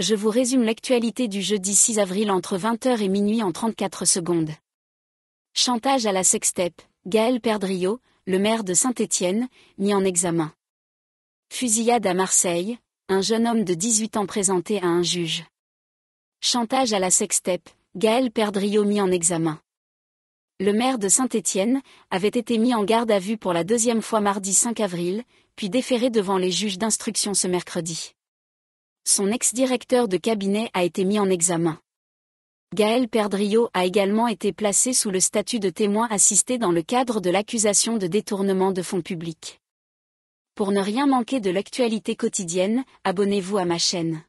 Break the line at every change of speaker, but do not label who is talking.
je vous résume l'actualité du jeudi 6 avril entre 20h et minuit en 34 secondes. Chantage à la Sextep, Gaël Perdrio, le maire de Saint-Étienne, mis en examen. Fusillade à Marseille, un jeune homme de 18 ans présenté à un juge. Chantage à la Sextep, Gaël Perdrio mis en examen. Le maire de Saint-Étienne avait été mis en garde à vue pour la deuxième fois mardi 5 avril, puis déféré devant les juges d'instruction ce mercredi son ex-directeur de cabinet a été mis en examen. Gaël Perdrio a également été placé sous le statut de témoin assisté dans le cadre de l'accusation de détournement de fonds publics. Pour ne rien manquer de l'actualité quotidienne, abonnez-vous à ma chaîne.